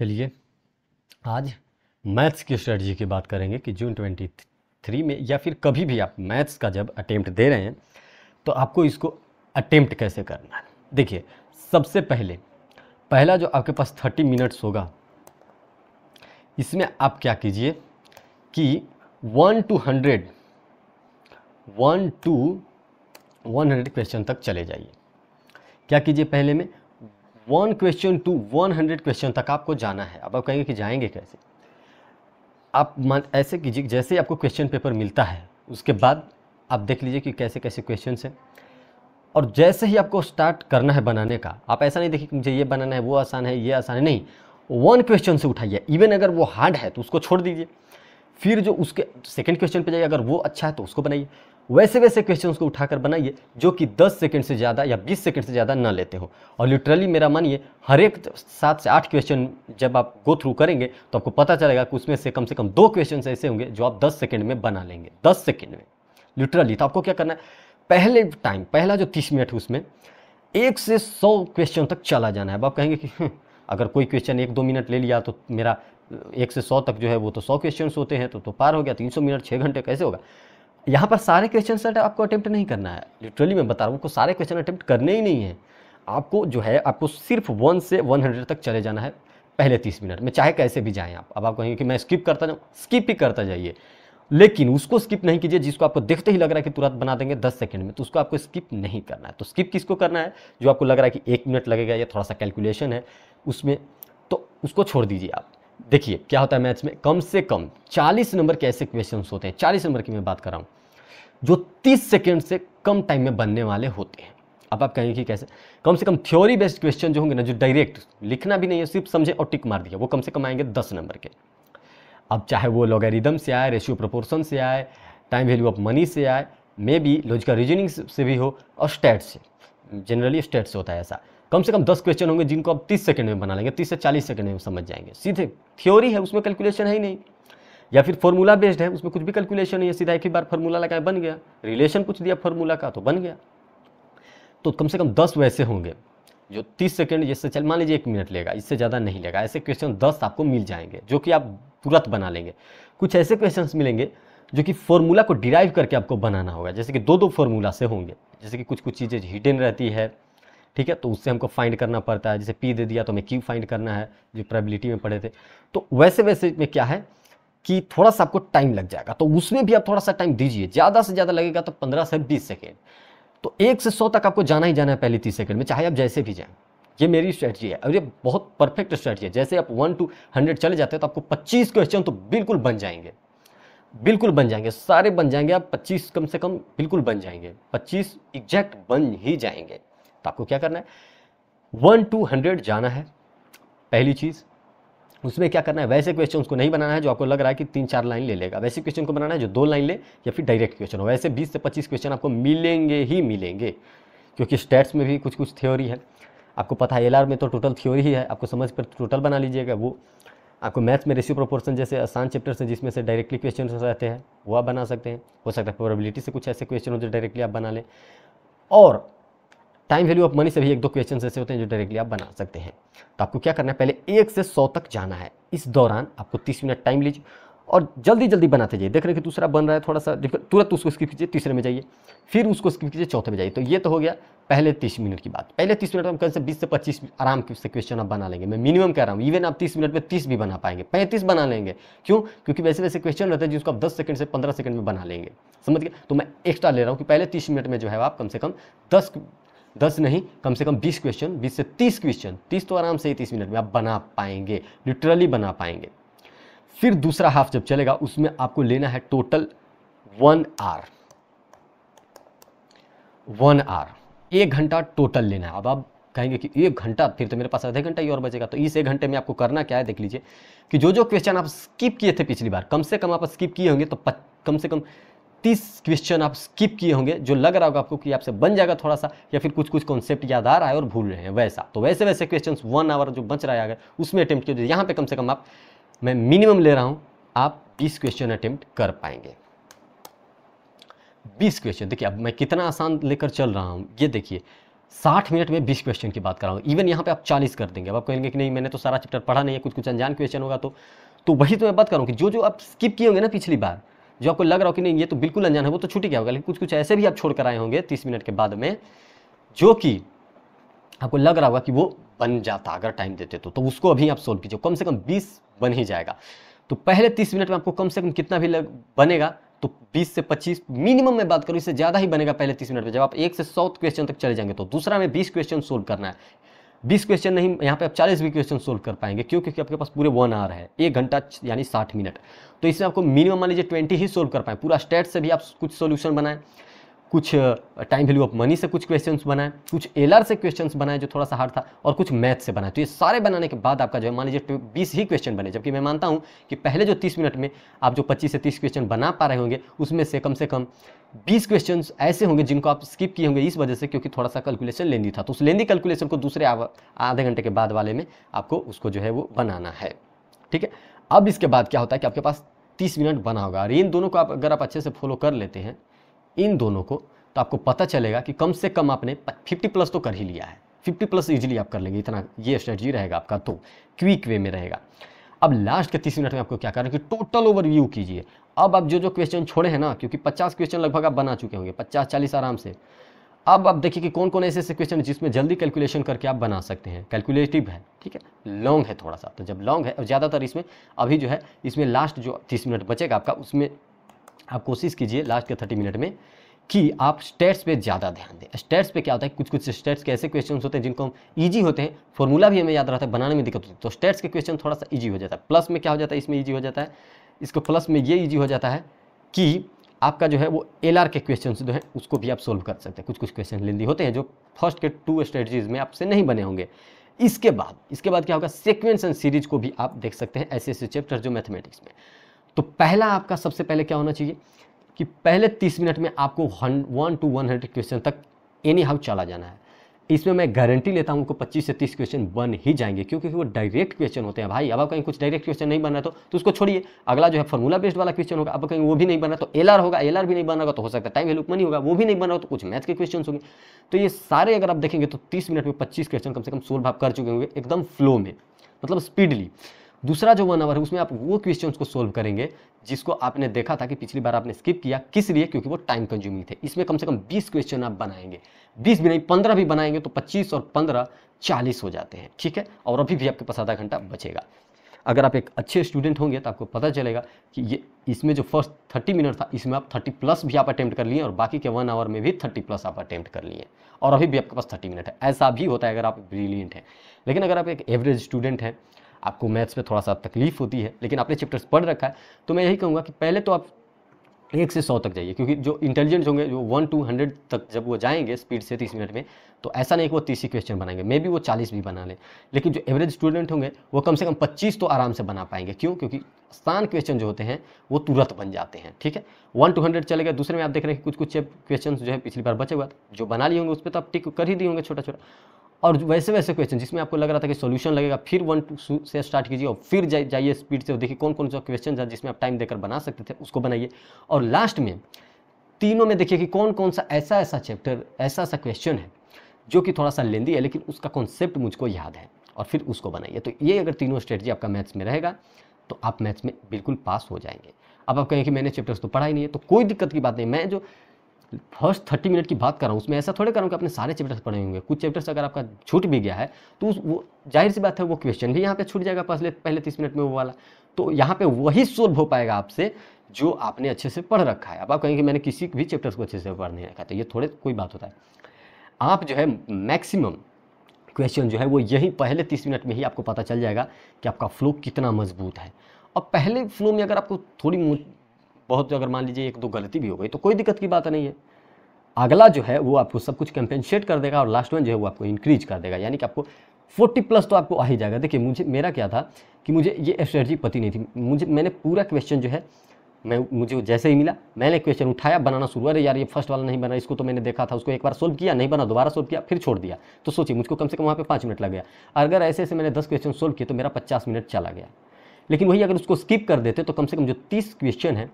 चलिए आज मैथ्स की स्ट्रेटजी की बात करेंगे कि जून ट्वेंटी थ्री में या फिर कभी भी आप मैथ्स का जब अटेम्प्ट दे रहे हैं तो आपको इसको अटेम्प्ट कैसे करना है देखिए सबसे पहले पहला जो आपके पास थर्टी मिनट्स होगा इसमें आप क्या कीजिए कि one to hundred one to one hundred question तक चले जाइए क्या कीजिए पहले में one question to one hundred question तक आपको जाना है अब आप कहेंगे कि जाएंगे कैसे आप मान ऐसे कीजिए जैसे आपको क्वेश्चन पेपर मिलता है उसके बाद आप देख लीजिए कि कैसे कैसे क्वेश्चन हैं और जैसे ही आपको स्टार्ट करना है बनाने का आप ऐसा नहीं देखिए कि मुझे ये बनाना है वो आसान है ये आसान है नहीं वन क्वेश्चन से उठाइए इवन अगर वो हार्ड है तो उसको छोड़ दीजिए फिर जो उसके सेकेंड क्वेश्चन पे जाइए अगर वो अच्छा है तो उसको बनाइए वैसे वैसे क्वेश्चन को उठाकर बनाइए जो कि 10 सेकंड से ज़्यादा या 20 सेकंड से ज़्यादा ना लेते हो और लिटरली मेरा मानिए हर एक सात से आठ क्वेश्चन जब आप गो थ्रू करेंगे तो आपको पता चलेगा कि उसमें से कम से कम दो क्वेश्चन ऐसे होंगे जो आप दस सेकेंड में बना लेंगे दस सेकेंड में लिटरली तो आपको क्या करना है पहले टाइम पहला जो तीस मिनट है उसमें एक से सौ क्वेश्चन तक चला जाना है अब आप कहेंगे कि हम्म, अगर कोई क्वेश्चन एक दो मिनट ले लिया तो मेरा एक से सौ तक जो है वो तो सौ क्वेश्चन होते हैं तो तो पार हो गया तीन सौ मिनट छः घंटे कैसे होगा यहाँ पर सारे क्वेश्चन सेट आपको अटैम्प्ट नहीं करना है लिटरली मैं बता रहा हूँ आपको सारे क्वेश्चन अटैम्प्ट करने ही नहीं है आपको जो है आपको सिर्फ वन से वन हंड्रेड तक चले जाना है पहले तीस मिनट में चाहे कैसे भी जाएँ आप अब आप कहेंगे कि मैं स्किप करता जाऊँ स्किप ही करता जाइए लेकिन उसको स्किप नहीं कीजिए जिसको आपको देखते ही लग रहा है कि तुरंत बना देंगे दस सेकंड में तो उसको आपको स्किप नहीं करना है तो स्किप किसको करना है जो आपको लग रहा है कि एक मिनट लगेगा या थोड़ा सा कैलकुलेशन है उसमें तो उसको छोड़ दीजिए आप देखिए क्या होता है मैथ्स में कम से कम 40 नंबर के ऐसे क्वेश्चन होते हैं 40 नंबर की मैं बात कर रहा हूँ जो 30 सेकेंड से कम टाइम में बनने वाले होते हैं अब आप कहेंगे कि कैसे कम से कम थ्योरी बेस्ड क्वेश्चन जो होंगे ना जो डायरेक्ट लिखना भी नहीं है सिर्फ समझे और टिक मार दिया वो कम से कम आएंगे दस नंबर के अब चाहे वो लॉगरिदम से आए रेशियो प्रोपोर्शन से आए टाइम वैल्यू ऑफ मनी से आए मे बी लॉजिकल रीजनिंग से भी हो और स्टेट से जनरली स्टेट से होता है ऐसा कम से कम दस क्वेश्चन होंगे जिनको आप तीस सेकेंड में बना लेंगे तीस से चालीस सेकेंड में समझ जाएंगे सीधे थ्योरी है उसमें कैलकुलेशन है ही नहीं या फिर फॉर्मूला बेस्ड है उसमें कुछ भी कैलकुलेशन नहीं है सीधा एक ही बार फॉर्मूला लगाए बन गया रिलेशन कुछ दिया फॉर्मूला का तो बन गया तो कम से कम दस वैसे होंगे जो तीस सेकेंड जिससे चल मान लीजिए एक मिनट लेगा इससे ज़्यादा नहीं लेगा ऐसे क्वेश्चन दस आपको मिल जाएंगे जो कि आप तुरंत बना लेंगे कुछ ऐसे क्वेश्चन मिलेंगे जो कि फॉर्मूला को डिराइव करके आपको बनाना होगा जैसे कि दो दो फॉर्मूला से होंगे जैसे कि कुछ कुछ चीज़ें हिडन रहती है ठीक है तो उससे हमको फाइंड करना पड़ता है जैसे पी दे दिया तो हमें क्यू फाइंड करना है जो प्रेबिलिटी में पढ़े थे तो वैसे वैसे में क्या है कि थोड़ा सा आपको टाइम लग जाएगा तो उसमें भी आप थोड़ा सा टाइम दीजिए ज़्यादा से ज़्यादा लगेगा तो पंद्रह से बीस सेकेंड तो एक से सौ तक आपको जाना ही जाना है पहले तीस सेकेंड में चाहे आप जैसे भी जाएँ ये मेरी स्ट्रैटी है और ये बहुत परफेक्ट स्ट्रैटी है जैसे आप वन टू हंड्रेड चले जाते हैं तो आपको पच्चीस क्वेश्चन तो बिल्कुल बन जाएंगे बिल्कुल बन जाएंगे सारे बन जाएंगे आप पच्चीस कम से कम बिल्कुल बन जाएंगे पच्चीस एग्जैक्ट बन ही जाएंगे तो आपको क्या करना है वन टू हंड्रेड जाना है पहली चीज़ उसमें क्या करना है वैसे क्वेश्चन उसको नहीं बनाना है जो आपको लग रहा है कि तीन चार लाइन ले लेगा वैसे क्वेश्चन को बनाना है जो दो लाइन ले या फिर डायरेक्ट क्वेश्चन हो वैसे बीस से पच्चीस क्वेश्चन आपको मिलेंगे ही मिलेंगे क्योंकि स्टेट्स में भी कुछ कुछ थ्योरी है आपको पता है एल में तो टोटल थ्योरी ही है आपको समझ पर टोटल बना लीजिएगा वो आपको मैथ्स में रेशियो प्रोपोर्शन जैसे आसान चैप्टर्स हैं जिसमें से डायरेक्टली क्वेश्चन रहते हैं वो आप बना सकते हैं हो सकता है प्रोबेबिलिटी से कुछ ऐसे क्वेश्चन हो जो डायरेक्टली आप बना लें और टाइम वैल्यू ऑफ मनी से भी एक दो क्वेश्चन ऐसे होते हैं जो डायरेक्टली आप बना सकते हैं तो आपको क्या करना है पहले एक से सौ तक जाना है इस दौरान आपको तीस मिनट टाइम लीजिए और जल्दी जल्दी बनाते जाइए देख रहे हैं कि दूसरा बन रहा है थोड़ा सा तुरंत उसको स्किप कीजिए तीसरे में जाइए फिर उसको स्किप कीजिए चौथे में जाइए तो ये तो हो गया पहले तीस मिनट की बात पहले तीस मिनट में कम से बीस से पच्चीस आराम से क्वेश्चन आप बना लेंगे मैं मिनिमम कह रहा हूँ इवन आप तीस मिनट में तीस भी बना पाएंगे पैंतीस बना लेंगे क्यों क्योंकि वैसे वैसे क्वेश्चन रहते हैं जिसको आप दस सेकंड से पंद्रह सेकंड में बना लेंगे समझ गए तो मैं एक्स्ट्रा ले रहा हूँ कि पहले तीस मिनट में जो है आप कम से कम दस दस नहीं कम से कम बीस क्वेश्चन बीस से तीस क्वेश्चन तीस तो आराम से ही तीस मिनट में आप बना पाएंगे लिटरली बना पाएंगे फिर दूसरा हाफ जब चलेगा उसमें आपको लेना है total one hour one hour एक घंटा टोटल लेना है अब आप कहेंगे कि एक घंटा फिर तो मेरे पास आधे घंटा ही और बचेगा तो इस एक घंटे में आपको करना क्या है देख लीजिए कि जो जो क्वेश्चन आप स्किप किए थे पिछली बार कम से कम आप स्किप किए होंगे तो कम से कम 30 क्वेश्चन आप स्किप किए होंगे जो लग रहा होगा आपको कि आपसे बन जाएगा थोड़ा सा या फिर कुछ कुछ कॉन्सेप्ट याद आ रहा है और भूल रहे हैं वैसा तो वैसे वैसे क्वेश्चन वन आवर जो बच रहा है उसमें अटैम्प्ट कीजिए यहाँ पर कम से कम आप मैं मिनिमम ले रहा हूँ आप बीस क्वेश्चन अटैम्प्ट कर पाएंगे बीस क्वेश्चन देखिए अब मैं कितना आसान लेकर चल रहा हूँ ये देखिए साठ मिनट में बीस क्वेश्चन की बात कर रहा हूँ इवन यहाँ पे आप चालीस कर देंगे अब आप कहेंगे कि नहीं मैंने तो सारा चैप्टर पढ़ा नहीं है कुछ कुछ अनजान क्वेश्चन होगा तो तो वही तो मैं बात करूँ कि जो जो आप स्किप किए होंगे ना पिछली बार जो आपको लग रहा हो कि नहीं ये तो बिल्कुल अनजान है वो तो छुट्टी क्या होगा लेकिन कुछ कुछ ऐसे भी आप छोड़ कर आए होंगे तीस मिनट के बाद में जो कि आपको लग रहा होगा कि वो बन जाता अगर टाइम देते तो तो उसको अभी आप सोल्व कीजिए कम से कम बीस बन ही जाएगा तो पहले तीस मिनट में आपको कम से कम कितना भी लग बनेगा तो 20 से 25 मिनिमम में बात करूँ इससे ज़्यादा ही बनेगा पहले 30 मिनट में जब आप एक से सौ क्वेश्चन तक चले जाएंगे तो दूसरा में 20 क्वेश्चन सोल्व करना है बीस क्वेश्चन नहीं यहाँ पे आप चालीस भी क्वेश्चन सोल्व कर पाएंगे क्यों क्योंकि आपके पास पूरे वन आवर है एक घंटा यानी साठ मिनट तो इसमें आपको मिनिमम मान लीजिए ट्वेंटी ही सोल्व कर पाए पूरा स्टेट से भी आप कुछ सोल्यूशन बनाएं कुछ टाइम वैल्यू ऑफ मनी से कुछ क्वेश्चंस बनाए कुछ एलआर से क्वेश्चंस बनाए जो थोड़ा सा हार्ड था और कुछ मैथ से बनाए तो ये सारे बनाने के बाद आपका जो है मान लीजिए बीस ही क्वेश्चन बने जबकि मैं मानता हूँ कि पहले जो तीस मिनट में आप जो पच्चीस से तीस क्वेश्चन बना पा रहे होंगे उसमें से कम से कम बीस क्वेश्चन ऐसे होंगे जिनको आप स्किप किए होंगे इस वजह से क्योंकि थोड़ा सा कैलकुलेशन लेंदी था तो उस लेंदी कैलकुलेशन को दूसरे आधे घंटे के बाद वाले में आपको उसको जो है वो बनाना है ठीक है अब इसके बाद क्या होता है कि आपके पास तीस मिनट बना होगा और इन दोनों को आप अगर आप अच्छे से फॉलो कर लेते हैं इन दोनों को तो आपको पता चलेगा कि कम से कम आपने 50 प्लस तो कर ही लिया है 50 प्लस इजीली आप कर लेंगे इतना ये स्ट्रेटजी रहेगा आपका तो क्विक वे में रहेगा अब लास्ट के तीस मिनट में आपको क्या करना है कि टोटल ओवरव्यू कीजिए अब आप जो जो क्वेश्चन छोड़े हैं ना क्योंकि पचास क्वेश्चन लगभग आप बना चुके होंगे पचास चालीस आराम से अब आप देखिए कि कौन कौन ऐसे ऐसे क्वेश्चन जिसमें जल्दी कैलकुलेशन करके आप बना सकते हैं कैलकुलेटिव है ठीक है लॉन्ग है थोड़ा सा तो जब लॉन्ग है और ज़्यादातर इसमें अभी जो है इसमें लास्ट जो तीस मिनट बचेगा आपका उसमें आप कोशिश कीजिए लास्ट के थर्टी मिनट में कि आप स्टेट्स पे ज़्यादा ध्यान दें स्टेट्स पे क्या होता है कुछ कुछ स्टेट्स के ऐसे क्वेश्चन होते हैं जिनको हम ईजी होते हैं फॉर्मूला भी हमें याद रहता है बनाने में दिक्कत होती है तो स्टेट्स के क्वेश्चन थोड़ा सा ईजी हो जाता है प्लस में क्या हो जाता है इसमें ईजी हो जाता है इसको प्लस में ये ईजी हो जाता है कि आपका जो है वो एल के क्वेश्चन जो है उसको भी आप सोल्व कर सकते हैं कुछ कुछ क्वेश्चन लेंदी होते हैं जो फर्स्ट के टू स्ट्रेटजीज में आपसे नहीं बने होंगे इसके बाद इसके बाद क्या होगा सिक्वेंस एंड सीरीज को भी आप देख सकते हैं ऐसे ऐसे चैप्टर जो मैथमेटिक्स में तो पहला आपका सबसे पहले क्या होना चाहिए कि पहले तीस मिनट में आपको one to one hundred question तक एनी हाउ चला जाना है इसमें मैं गारंटी लेता हूँ उनको 25 से 30 क्वेश्चन बन ही जाएंगे क्योंकि वो डायरेक्ट क्वेश्चन होते हैं भाई अब आप कहीं कुछ डायरेक्ट क्वेश्चन नहीं बना तो तो उसको छोड़िए अगला जो है फॉर्मूला बेस्ड वाला क्वेश्चन होगा अब कहीं वो भी नहीं बना तो एल होगा एल भी नहीं बना तो हो सकता है टाइम वैल्यू मनी होगा वो भी नहीं बना तो कुछ मैथ के क्वेश्चन होंगे तो ये सारे अगर आप देखेंगे तो तीस मिनट में पच्चीस क्वेश्चन कम से कम सोल्व आप कर चुके होंगे एकदम फ्लो में मतलब स्पीडली दूसरा जो वन आवर है उसमें आप वो क्वेश्चन को सोल्व करेंगे जिसको आपने देखा था कि पिछली बार आपने स्किप किया किस लिए क्योंकि वो टाइम कंज्यूमिंग थे इसमें कम से कम 20 क्वेश्चन आप बनाएंगे 20 भी नहीं पंद्रह भी बनाएंगे तो 25 और 15 40 हो जाते हैं ठीक है और अभी भी आपके पास आधा घंटा बचेगा अगर आप एक अच्छे स्टूडेंट होंगे तो आपको पता चलेगा कि ये इसमें जो फर्स्ट थर्टी मिनट था इसमें आप थर्टी प्लस भी आप अटैम्प्ट कर लिए और बाकी के वन आवर में भी थर्टी प्लस आप अटैम्प्ट कर लिए और अभी भी आपके पास थर्टी मिनट है ऐसा भी होता है अगर आप ब्रिलियंट हैं लेकिन अगर आप एक एवरेज स्टूडेंट हैं आपको मैथ्स में थोड़ा सा तकलीफ होती है लेकिन आपने चैप्टर्स पढ़ रखा है तो मैं यही कहूँगा कि पहले तो आप एक से सौ तक जाइए क्योंकि जो इंटेलिजेंट होंगे जो वन टू हंड्रेड तक जब वो जाएंगे स्पीड से तीस मिनट में तो ऐसा नहीं कि वो तीस ही क्वेश्चन बनाएंगे मे बी वो चालीस भी बना लें लेकिन जो एवरेज स्टूडेंट होंगे वो कम से कम पच्चीस तो आराम से बना पाएंगे क्यों क्योंकि आसान क्वेश्चन जो होते हैं वो तुरंत बन जाते हैं ठीक है वन टू हंड्रेड चले गए दूसरे में आप देख रहे हैं कि कुछ कुछ क्वेश्चन जो है पिछली बार बचे हुआ जो बना लिए होंगे उस पर तो आप टिक कर ही दिए होंगे छोटा छोटा और वैसे वैसे क्वेश्चन जिसमें आपको लग रहा था कि सोल्यूशन लगेगा फिर वन टू से स्टार्ट कीजिए और फिर जा, जाइए स्पीड से देखिए कौन कौन सा क्वेश्चन था जिसमें आप टाइम देकर बना सकते थे उसको बनाइए और लास्ट में तीनों में देखिए कि कौन कौन सा ऐसा ऐसा चैप्टर ऐसा ऐसा क्वेश्चन है जो कि थोड़ा सा लेंदी है लेकिन उसका कॉन्सेप्ट मुझको याद है और फिर उसको बनाइए तो ये अगर तीनों स्ट्रेटजी आपका मैथ्स में रहेगा तो आप मैथ्स में बिल्कुल पास हो जाएंगे अब आप कहें कि मैंने चैप्टर्स तो पढ़ा ही नहीं है तो कोई दिक्कत की बात नहीं मैं जो फर्स्ट थर्टी मिनट की बात कर रहा हूँ उसमें ऐसा थोड़े कर रहा हूँ कि अपने सारे चैप्टर्स पढ़े होंगे कुछ चैप्टर्स अगर आपका छूट भी गया है तो वो जाहिर सी बात है वो क्वेश्चन भी यहाँ पे छूट जाएगा पहले पहले तीस मिनट में वो वाला तो यहाँ पे वही सोल्व हो पाएगा आपसे जो आपने अच्छे से पढ़ रखा है अब आप कहेंगे कि मैंने किसी भी चैप्टर्स को अच्छे से पढ़ नहीं रखा तो ये थोड़े कोई बात होता है आप जो है मैक्सिमम क्वेश्चन जो है वो यही पहले तीस मिनट में ही आपको पता चल जाएगा कि आपका फ्लो कितना मजबूत है और पहले फ्लो में अगर आपको थोड़ी बहुत अगर मान लीजिए एक दो गलती भी हो गई तो कोई दिक्कत की बात नहीं है अगला जो है वो आपको सब कुछ कंपेंसेट कर देगा और लास्ट वन जो है वो आपको इंक्रीज कर देगा यानी कि आपको 40 प्लस तो आपको आ ही जाएगा देखिए मुझे मेरा क्या था कि मुझे ये स्ट्रेटजी पति नहीं थी मुझे मैंने पूरा क्वेश्चन जो है मैं मुझे जैसे ही मिला मैंने क्वेश्चन उठाया बनाना शुरू अरे यार ये फर्स्ट वाला नहीं बना इसको तो मैंने देखा था उसको एक बार सोल्व किया नहीं बना दोबारा सोल्व किया फिर छोड़ दिया तो सोचिए मुझको कम से कम वहाँ पे पाँच मिनट लग गया अगर ऐसे ऐसे मैंने दस क्वेश्चन सोल्व किए तो मेरा पचास मिनट चला गया लेकिन वही अगर उसको स्किप कर देते तो कम से कम जो तीस क्वेश्चन है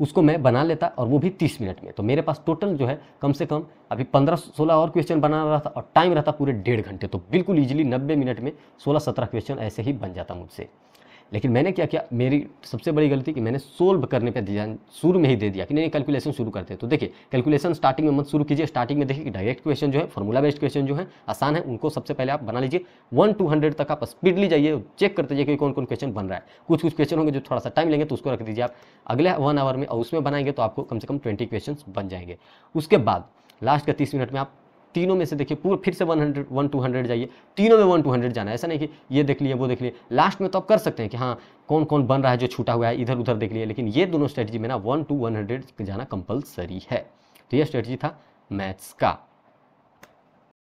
उसको मैं बना लेता और वो भी तीस मिनट में तो मेरे पास टोटल जो है कम से कम अभी पंद्रह सोलह और क्वेश्चन बना रहा था और टाइम रहता पूरे डेढ़ घंटे तो बिल्कुल ईजिली नब्बे मिनट में सोलह सत्रह क्वेश्चन ऐसे ही बन जाता मुझसे लेकिन मैंने क्या किया मेरी सबसे बड़ी गलती कि मैंने सोल्व करने पर ध्यान शुरू में ही दे दिया कि नहीं कैलकुलेशन शुरू करते हैं तो देखिए कैलकुलेशन स्टार्टिंग में मत शुरू कीजिए स्टार्टिंग में देखिए कि डायरेक्ट क्वेश्चन जो है फॉर्मूला बेस्ड क्वेश्चन जो है आसान है उनको सबसे पहले आप बना लीजिए वन टू हंड्रेड तक आप स्पीडली जाइए चेक करते जाइए कि कौन कौन क्वेश्चन बन रहा है कुछ कुछ क्वेश्चन होंगे जो थोड़ा सा टाइम लेंगे तो उसको रख दीजिए आप अगले वन आवर में और उसमें बनाएंगे तो आपको कम से कम ट्वेंटी क्वेश्चन बन जाएंगे उसके बाद लास्ट के तीस मिनट में आप तीनों में से देखिए पूरा फिर से one hundred one to hundred जाइए तीनों में वन टू हंड्रेड जाना है ऐसा नहीं कि ये देख लिए वो देख लिए लास्ट में तो आप कर सकते हैं कि हाँ कौन कौन बन रहा है जो छूटा हुआ है इधर उधर देख लिए लेकिन ये दोनों स्ट्रेटजी में ना वन टू वन हंड्रेड जाना कंपलसरी है तो यह स्ट्रेटजी था मैथ्स का